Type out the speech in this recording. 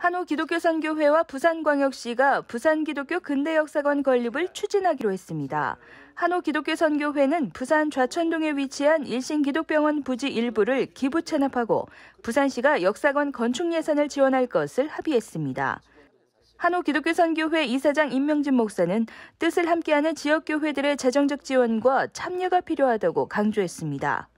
한호 기독교선교회와 부산광역시가 부산기독교 근대역사관 건립을 추진하기로 했습니다. 한호 기독교선교회는 부산 좌천동에 위치한 일신기독병원 부지 일부를 기부 체납하고 부산시가 역사관 건축 예산을 지원할 것을 합의했습니다. 한호 기독교선교회 이사장 임명진 목사는 뜻을 함께하는 지역교회들의 재정적 지원과 참여가 필요하다고 강조했습니다.